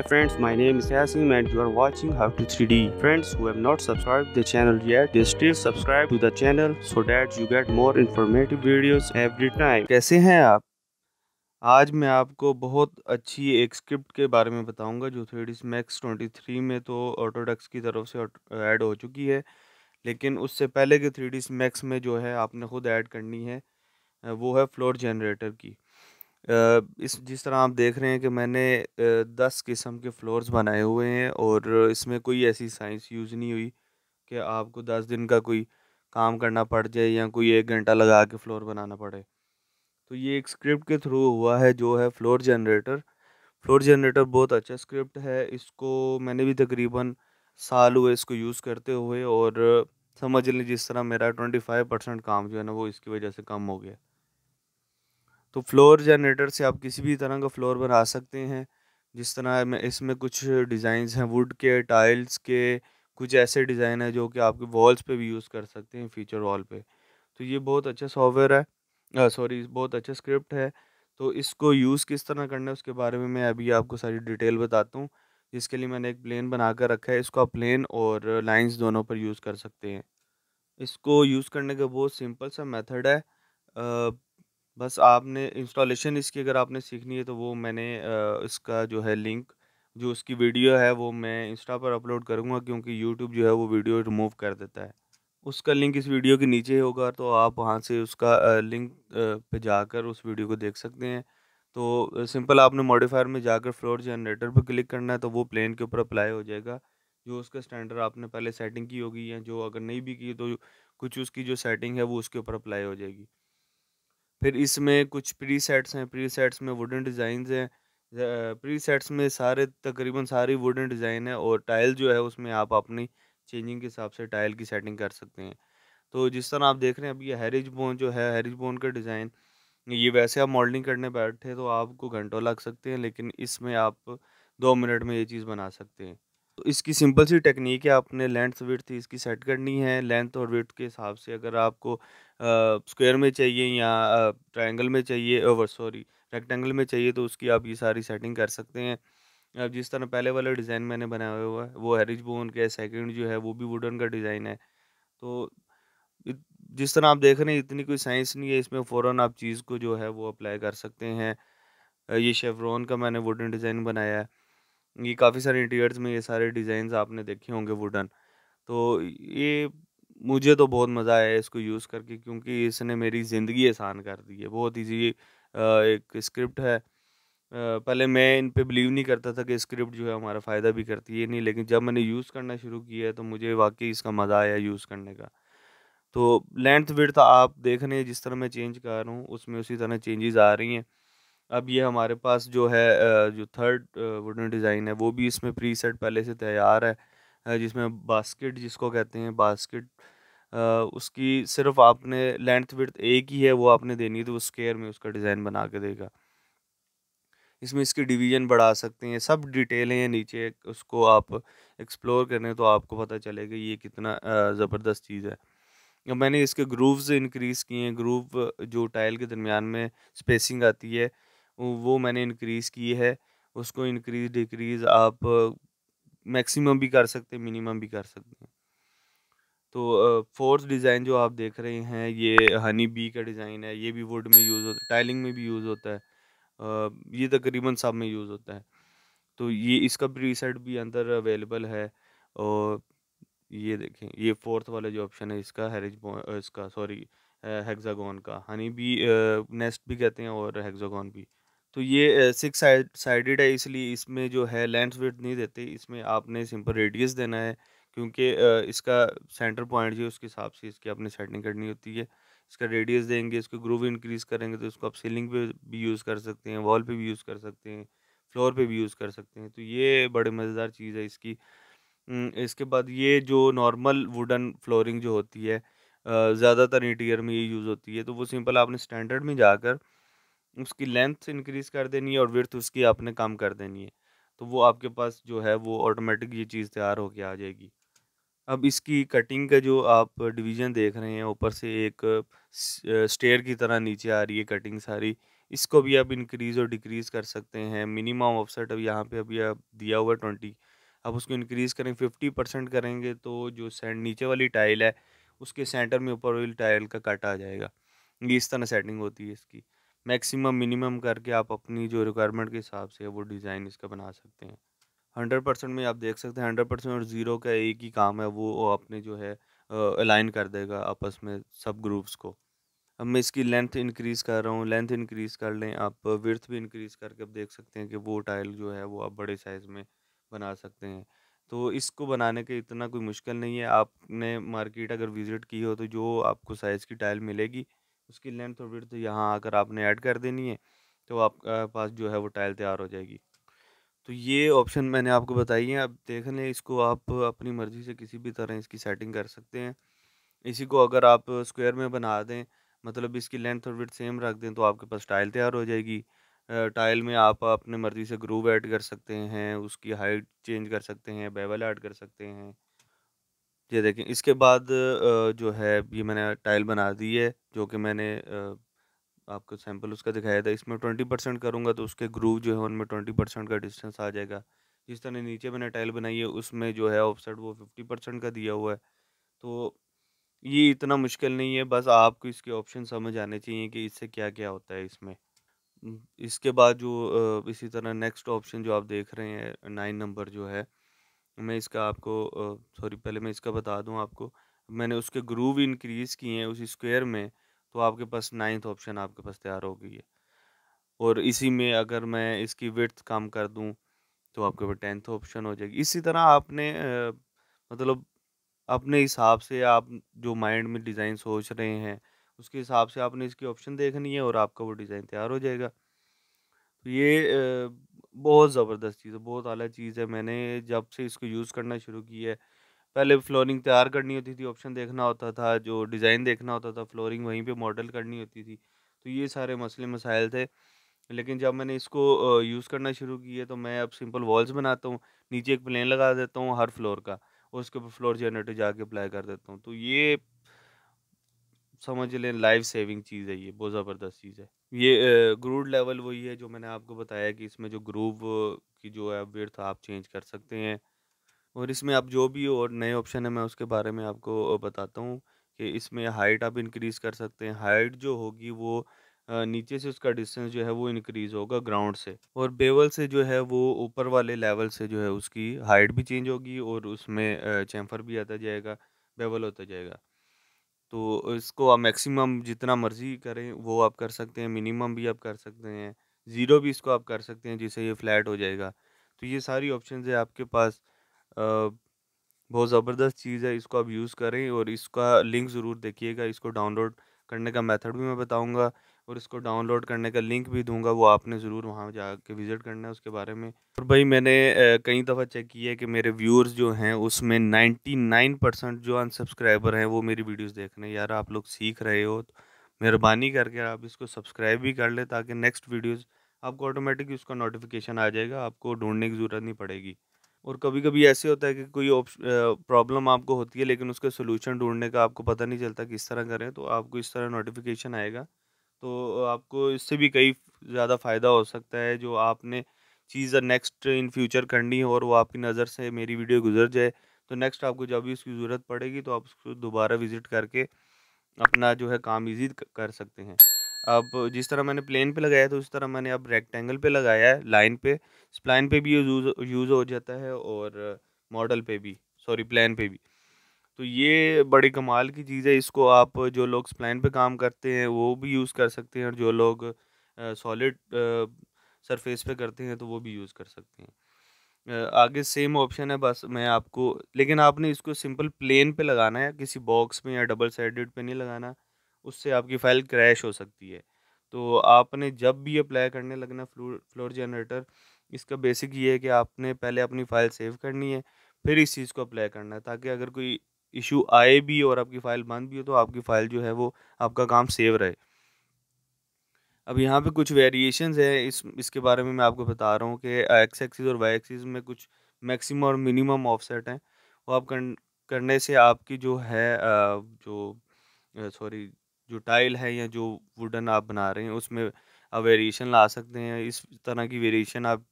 Hi friends, my name is Asim and you are watching How to 3D. Friends who have not subscribed the channel yet, they still subscribe to the channel so that you get more informative videos every time. कैसे हैं आप आज मैं आपको बहुत अच्छी एक script के बारे में बताऊंगा जो 3D Max 23 में तो ऑटोडक्स की तरफ से ऐड हो चुकी है लेकिन उससे पहले के 3D Max में जो है आपने ख़ुद ऐड करनी है वो है फ्लोर जनरेटर की इस जिस तरह आप देख रहे हैं कि मैंने दस किस्म के फ्लोर्स बनाए हुए हैं और इसमें कोई ऐसी साइंस यूज़ नहीं हुई कि आपको दस दिन का कोई काम करना पड़ जाए या कोई एक घंटा लगा के फ्लोर बनाना पड़े। तो ये एक स्क्रिप्ट के थ्रू हुआ है जो है फ्लोर जनरेटर। फ्लोर जनरेटर बहुत अच्छा स्क्रिप्ट है, इसको मैंने भी तकरीबन साल हुए इसको यूज़ करते हुए और समझ लें जिस तरह मेरा ट्वेंटी फाइव परसेंट काम जो है ना वो इसकी वजह से कम हो गया। तो फ्लोर जनरेटर से आप किसी भी तरह का फ्लोर बना सकते हैं जिस तरह में इसमें कुछ डिज़ाइंस हैं वुड के टाइल्स के कुछ ऐसे डिज़ाइन है जो कि आपके वॉल्स पे भी यूज़ कर सकते हैं फीचर वॉल पे तो ये बहुत अच्छा सॉफ्टवेयर है सॉरी बहुत अच्छा स्क्रिप्ट है तो इसको यूज़ किस तरह करना है उसके बारे में मैं अभी आपको सारी डिटेल बताता हूँ जिसके लिए मैंने एक प्लेन बना कर रखा है इसको आप प्लेन और लाइंस दोनों पर यूज़ कर सकते हैं इसको यूज़ करने का बहुत सिंपल सा मेथड है बस आपने इंस्टॉलेशन इसकी अगर आपने सीखनी है तो वो मैंने इसका जो है लिंक जो उसकी वीडियो है वो मैं इंस्टा पर अपलोड करूँगा क्योंकि यूट्यूब जो है वो वीडियो रिमूव कर देता है उसका लिंक इस वीडियो के नीचे होगा तो आप वहाँ से उसका लिंक पे जाकर उस वीडियो को देख सकते हैं तो सिंपल आपने मॉडिफायर में जाकर फ्लोर जनरेटर पर क्लिक करना है तो वो प्लेन के ऊपर अप्लाई हो जाएगा जो उसका स्टैंडर्ड आपने पहले सेटिंग की होगी या जो अगर नहीं भी की तो कुछ उसकी जो सेटिंग है वो उसके ऊपर अप्लाई हो जाएगी फिर इसमें कुछ प्री सेट्स हैं प्री सेट्स में वुडन डिज़ाइन हैं प्री सेट्स में सारे तकरीबन सारी वुडन डिज़ाइन है और टाइल जो है उसमें आप अपनी चेंजिंग के हिसाब से टाइल की सेटिंग कर सकते हैं तो जिस तरह आप देख रहे हैं अब ये हेरिज बोन जो है हेरिज बोन का डिज़ाइन ये वैसे आप मॉडलिंग करने बैठे तो आपको घंटों लग सकते हैं लेकिन इसमें आप दो मिनट में ये चीज़ बना सकते हैं तो इसकी सिंपल सी टेक्निक है आपने लेंथ विर्थ इसकी सेट करनी है लेंथ और विथ के हिसाब से अगर आपको स्क्वायर में चाहिए या ट्रायंगल में चाहिए ओवर सॉरी रेक्टेंगल में चाहिए तो उसकी आप ये सारी सेटिंग कर सकते हैं अब जिस तरह पहले वाला डिज़ाइन मैंने बनाया हुआ है वो हैरिज बोन के सेकेंड जो है वो भी वुडन का डिज़ाइन है तो जिस तरह आप देख रहे हैं इतनी कोई साइंस नहीं है इसमें फ़ौरन आप चीज़ को जो है वो अप्लाई कर सकते हैं ये शेवरॉन का मैंने वुडन डिज़ाइन बनाया है ये काफ़ी सारे इंटीरियर्स में ये सारे डिज़ाइन आपने देखे होंगे वुडन तो ये मुझे तो बहुत मज़ा आया इसको यूज़ करके क्योंकि इसने मेरी ज़िंदगी आसान कर दी है बहुत ईजी एक स्क्रिप्ट है पहले मैं इन पे बिलीव नहीं करता था कि स्क्रिप्ट जो है हमारा फ़ायदा भी करती है नहीं लेकिन जब मैंने यूज़ करना शुरू किया है तो मुझे वाकई इसका मज़ा आया यूज़ करने का तो लेंथ विड्थ आप देख रहे हैं जिस तरह मैं चेंज कर रहा हूँ उसमें उसी तरह चेंजेस आ रही हैं अब ये हमारे पास जो है जो थर्ड वुडन डिज़ाइन है वो भी इसमें प्री सेट पहले से तैयार है जिसमें बास्केट जिसको कहते हैं बास्केट उसकी सिर्फ आपने लेंथ विर्थ एक ही है वो आपने देनी है तो वो स्केयर में उसका डिज़ाइन बना के देगा इसमें इसकी डिवीजन बढ़ा सकते हैं सब डिटेल हैं नीचे उसको आप एक्सप्लोर करें तो आपको पता चलेगा ये कितना ज़बरदस्त चीज़ है अब मैंने इसके ग्रूव्स इंक्रीज़ किए हैं ग्रूव जो टाइल के दरमियान में स्पेसिंग आती है वो मैंने इंक्रीज़ की है उसको इंक्रीज़ डिक्रीज़ आप मैक्सिमम भी कर सकते हैं मिनिमम भी कर सकते हैं तो फोर्थ डिज़ाइन जो आप देख रहे हैं ये हनी बी का डिज़ाइन है ये भी वुड में यूज़ होता है टाइलिंग में भी यूज़ होता है ये तकरीबन सब में यूज़ होता है तो ये इसका प्रीसेट भी अंदर अवेलेबल है और ये देखें ये फोर्थ वाला जो ऑप्शन है इसका हैरिज इसका सॉरी हेक्सागोन का हनी बी नेस्ट भी कहते हैं और हेक्सागोन भी तो ये सिक्स साइडेड है इसलिए इसमें जो है लेंथ वेट नहीं देते इसमें आपने सिंपल रेडियस देना है क्योंकि इसका सेंटर पॉइंट जो है उसके हिसाब से इसकी आपने सेटिंग करनी होती है इसका रेडियस देंगे इसको ग्रूव इंक्रीज़ करेंगे तो इसको आप सीलिंग पे भी यूज़ कर सकते हैं वॉल पे भी यूज़ कर सकते हैं फ्लोर पे भी यूज़ कर सकते हैं तो ये बड़े मज़ेदार चीज़ है इसकी इसके बाद ये जो नॉर्मल वुडन फ्लोरिंग जो होती है ज़्यादातर इंटीरियर में ये यूज़ होती है तो वो सिंपल आपने स्टैंडर्ड में जाकर उसकी लेंथ इंक्रीज कर देनी है और विर्थ उसकी आपने कम कर देनी है तो वो आपके पास जो है वो ऑटोमेटिक ये चीज़ तैयार होकर आ जाएगी अब इसकी कटिंग का जो आप डिवीज़न देख रहे हैं ऊपर से एक स्टेयर की तरह नीचे आ रही है कटिंग सारी इसको भी आप इंक्रीज़ और डिक्रीज़ कर सकते हैं मिनिमम ऑफसेट अब यहाँ पे अभी आप दिया हुआ ट्वेंटी अब उसको इंक्रीज़ करें फिफ्टी परसेंट करेंगे तो जो सेंट नीचे वाली टाइल है उसके सेंटर में ऊपर वाली टाइल का कट आ जाएगा ये इस तरह सेटिंग होती है इसकी मैक्सिमम मिनिमम करके आप अपनी जो रिक्वायरमेंट के हिसाब से वो डिज़ाइन इसका बना सकते हैं हंड्रेड परसेंट में आप देख सकते हैं हंड्रेड परसेंट और ज़ीरो का एक ही काम है वो आपने जो है अलाइन कर देगा आपस में सब ग्रुप्स को अब मैं इसकी लेंथ इंक्रीज़ कर रहा हूँ लेंथ इंक्रीज़ कर लें आप विर्थ भी इंक्रीज़ करके आप देख सकते हैं कि वो टाइल जो है वो आप बड़े साइज़ में बना सकते हैं तो इसको बनाने के इतना कोई मुश्किल नहीं है आपने मार्केट अगर विज़िट की हो तो जो आपको साइज़ की टाइल मिलेगी उसकी लेंथ और विड्थ यहाँ आकर आपने ऐड कर देनी है तो आपके पास जो है वो टाइल तैयार हो जाएगी तो ये ऑप्शन मैंने आपको बताई है अब देख लें इसको आप अपनी मर्ज़ी से किसी भी तरह इसकी सेटिंग कर सकते हैं इसी को अगर आप स्क्वायर में बना दें मतलब इसकी लेंथ और विथ सेम रख दें तो आपके पास टाइल तैयार हो जाएगी टाइल में आप अपने मर्ज़ी से ग्रूव ऐड कर सकते हैं उसकी हाइट चेंज कर सकते हैं बेवल ऐड कर सकते हैं ये देखें इसके बाद जो है ये मैंने टाइल बना दी है जो कि मैंने आपको सैम्पल उसका दिखाया था इसमें ट्वेंटी परसेंट करूँगा तो उसके ग्रूव जो है उनमें ट्वेंटी परसेंट का डिस्टेंस आ जाएगा जिस तरह नीचे मैंने टाइल बनाई है उसमें जो है ऑफसेट वो फिफ्टी परसेंट का दिया हुआ है तो ये इतना मुश्किल नहीं है बस आपको इसके ऑप्शन समझ आने चाहिए कि इससे क्या क्या होता है इसमें इसके बाद जो इसी तरह नेक्स्ट ऑप्शन जो आप देख रहे हैं नाइन नंबर जो है मैं इसका आपको सॉरी पहले मैं इसका बता दूं आपको मैंने उसके ग्रूव इंक्रीज़ किए हैं उस स्क्वायर में तो आपके पास नाइन्थ ऑप्शन आपके पास तैयार हो गई है और इसी में अगर मैं इसकी विर्थ कम कर दूँ तो आपके पास टेंथ ऑप्शन हो जाएगी इसी तरह आपने मतलब अपने हिसाब से आप जो माइंड में डिज़ाइन सोच रहे हैं उसके हिसाब से आपने इसकी ऑप्शन देखनी है और आपका वो डिज़ाइन तैयार हो जाएगा तो ये आ, बहुत ज़बरदस्त चीज़ है बहुत अलग चीज़ है मैंने जब से इसको यूज़ करना शुरू की है पहले फ्लोरिंग तैयार करनी होती थी ऑप्शन देखना होता था जो डिज़ाइन देखना होता था फ्लोरिंग वहीं पे मॉडल करनी होती थी तो ये सारे मसले मसाइल थे लेकिन जब मैंने इसको यूज़ करना शुरू किया तो मैं अब सिंपल वॉल्स बनाता हूँ नीचे एक प्लेन लगा देता हूँ हर फ्लोर का उसके ऊपर फ्लोर जनरेटर जाके अप्लाई कर देता हूँ तो ये समझ लें लाइफ सेविंग चीज़ है ये बहुत ज़बरदस्त चीज़ है ये ग्रूड लेवल वही है जो मैंने आपको बताया कि इसमें जो ग्रूव की जो है विर्थ आप चेंज कर सकते हैं और इसमें आप जो भी और नए ऑप्शन है मैं उसके बारे में आपको बताता हूँ कि इसमें हाइट आप इंक्रीज़ कर सकते हैं हाइट जो होगी वो नीचे से उसका डिस्टेंस जो है वो इंक्रीज़ होगा ग्राउंड से और बेवल से जो है वो ऊपर वाले लेवल से जो है उसकी हाइट भी चेंज होगी और उसमें चैम्फर भी आता जाएगा बेवल होता जाएगा तो इसको आप मैक्सिमम जितना मर्ज़ी करें वो आप कर सकते हैं मिनिमम भी आप कर सकते हैं ज़ीरो भी इसको आप कर सकते हैं जिससे ये फ्लैट हो जाएगा तो ये सारी ऑप्शन है आपके पास बहुत ज़बरदस्त चीज़ है इसको आप यूज़ करें और इसका लिंक ज़रूर देखिएगा इसको डाउनलोड करने का मेथड भी मैं बताऊंगा और इसको डाउनलोड करने का लिंक भी दूंगा वो आपने ज़रूर वहाँ जा कर विज़िट करना है उसके बारे में और भाई मैंने कई दफ़ा चेक किया है कि मेरे व्यूअर्स जो हैं उसमें 99 परसेंट जो अनसब्सक्राइबर हैं वो मेरी वीडियोस देख रहे हैं यार आप लोग सीख रहे हो तो मेहरबानी करके आप इसको सब्सक्राइब भी कर लें ताकि नेक्स्ट वीडियोज़ आपको ऑटोमेटिक उसका नोटिफिकेशन आ जाएगा आपको ढूंढने की ज़रूरत नहीं पड़ेगी और कभी कभी ऐसे होता है कि कोई प्रॉब्लम आपको होती है लेकिन उसका सोल्यूशन ढूंढने का आपको पता नहीं चलता किस तरह करें तो आपको इस तरह नोटिफिकेशन आएगा तो आपको इससे भी कई ज़्यादा फ़ायदा हो सकता है जो आपने चीज़ नेक्स्ट इन फ्यूचर करनी हो और वो आपकी नज़र से मेरी वीडियो गुजर जाए तो नेक्स्ट आपको जब भी उसकी ज़रूरत पड़ेगी तो आप उसको दोबारा विज़िट करके अपना जो है काम ईजी कर सकते हैं अब जिस तरह मैंने प्लेन पे लगाया था तो उस तरह मैंने अब रेक्टेंगल पे लगाया है लाइन पे स्प्लाइन पे भी यूज़ यूज़ हो जाता है और मॉडल पे भी सॉरी प्लान पे भी तो ये बड़ी कमाल की चीज़ है इसको आप जो लोग स्प्लाइन पे काम करते हैं वो भी यूज़ कर सकते हैं और जो लोग सॉलिड सरफेस पे करते हैं तो वो भी यूज़ कर सकते हैं आगे सेम ऑप्शन है बस मैं आपको लेकिन आपने इसको सिंपल प्लेन पे लगाना है किसी बॉक्स में या डबल साइडेड पे नहीं लगाना उससे आपकी फ़ाइल क्रैश हो सकती है तो आपने जब भी अप्लाई करने लगना फ्लोर फ्लोर जनरेटर इसका बेसिक ये है कि आपने पहले अपनी फ़ाइल सेव करनी है फिर इस चीज़ को अप्लाई करना है ताकि अगर कोई इशू आए भी और आपकी फ़ाइल बंद भी हो तो आपकी फ़ाइल जो है वो आपका काम सेव रहे अब यहाँ पे कुछ वेरिएशंस है इस इसके बारे में मैं आपको बता रहा हूँ कि एक्स एक्सिस और वाई एक्सिस में कुछ मैक्सिमम और मिनिमम ऑफसेट हैं वो आप कर, करने से आपकी जो है जो सॉरी जो टाइल है या जो वुडन आप बना रहे हैं उसमें आप वेरिएशन ला सकते हैं इस तरह की वेरिएशन आप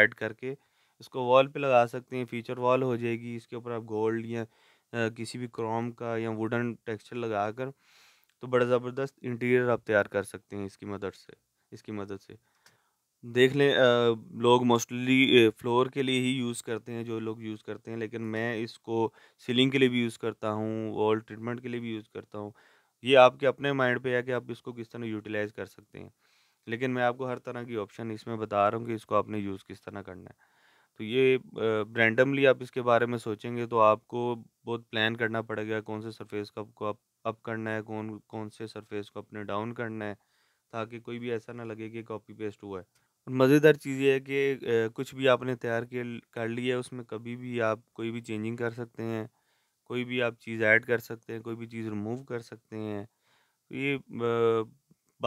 ऐड करके इसको वॉल पे लगा सकते हैं फीचर वॉल हो जाएगी इसके ऊपर आप गोल्ड या किसी भी क्रोम का या वुडन टेक्सचर लगा कर तो बड़ा ज़बरदस्त इंटीरियर आप तैयार कर सकते हैं इसकी मदद से इसकी मदद से देख लें लोग मोस्टली फ्लोर के लिए ही यूज़ करते हैं जो लोग यूज़ करते हैं लेकिन मैं इसको सीलिंग के लिए भी यूज़ करता हूँ वॉल ट्रीटमेंट के लिए भी यूज़ करता हूँ ये आपके अपने माइंड पे है कि आप इसको किस तरह यूटिलाइज़ कर सकते हैं लेकिन मैं आपको हर तरह की ऑप्शन इसमें बता रहा हूँ कि इसको आपने यूज़ किस तरह करना है तो ये रैंडमली आप इसके बारे में सोचेंगे तो आपको बहुत प्लान करना पड़ेगा कौन से सरफेस को आपको अप अप करना है कौन कौन से सरफेस को अपने डाउन करना है ताकि कोई भी ऐसा ना लगे कि कॉपी पेस्ट हुआ है और मज़ेदार चीज़ ये है कि कुछ भी आपने तैयार कर लिया है उसमें कभी भी आप कोई भी चेंजिंग कर सकते हैं कोई भी आप चीज़ ऐड कर सकते हैं कोई भी चीज़ रिमूव कर सकते हैं तो ये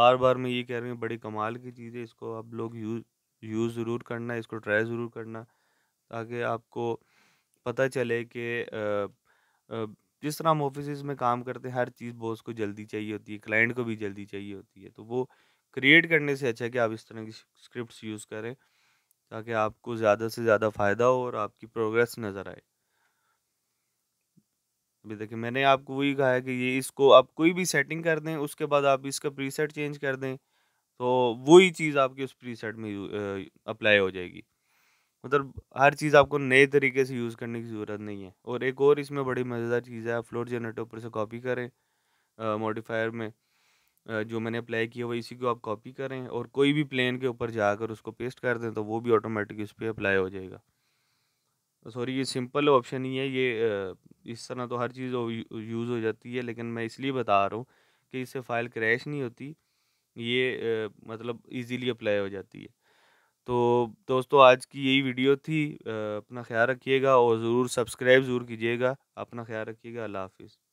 बार बार मैं ये कह रही हूँ बड़ी कमाल की चीज़ है इसको आप लोग यूज़ यूज़ ज़रूर करना इसको ट्राई ज़रूर करना ताकि आपको पता चले कि जिस तरह हम ऑफिस में काम करते हैं हर चीज़ बॉस को जल्दी चाहिए होती है क्लाइंट को भी जल्दी चाहिए होती है तो वो क्रिएट करने से अच्छा है कि आप इस तरह की स्क्रिप्ट यूज़ करें ताकि आपको ज़्यादा से ज़्यादा फ़ायदा हो और आपकी प्रोग्रेस नज़र आए अभी देखिए मैंने आपको वही कहा है कि ये इसको आप कोई भी सेटिंग कर दें उसके बाद आप इसका प्रीसेट चेंज कर दें तो वही चीज़ आपकी उस प्रीसेट में अप्लाई हो जाएगी मतलब हर चीज़ आपको नए तरीके से यूज़ करने की ज़रूरत नहीं है और एक और इसमें बड़ी मज़ेदार चीज़ है आप फ्लोर जनरेटर ऊपर से कॉपी करें मॉडिफायर में आ, जो मैंने अप्लाई किया वो इसी को आप कॉपी करें और कोई भी प्लेन के ऊपर जाकर उसको पेस्ट कर दें तो वो भी ऑटोमेटिक उस पर अप्लाई हो जाएगा सॉरी ये सिंपल ऑप्शन ही है ये इस तरह तो हर चीज़ यूज़ हो जाती है लेकिन मैं इसलिए बता रहा हूँ कि इससे फ़ाइल क्रैश नहीं होती ये मतलब इजीली अप्लाई हो जाती है तो दोस्तों आज की यही वीडियो थी अपना ख्याल रखिएगा और ज़रूर सब्सक्राइब ज़रूर कीजिएगा अपना ख्याल रखिएगा अल्लाह हाफिज़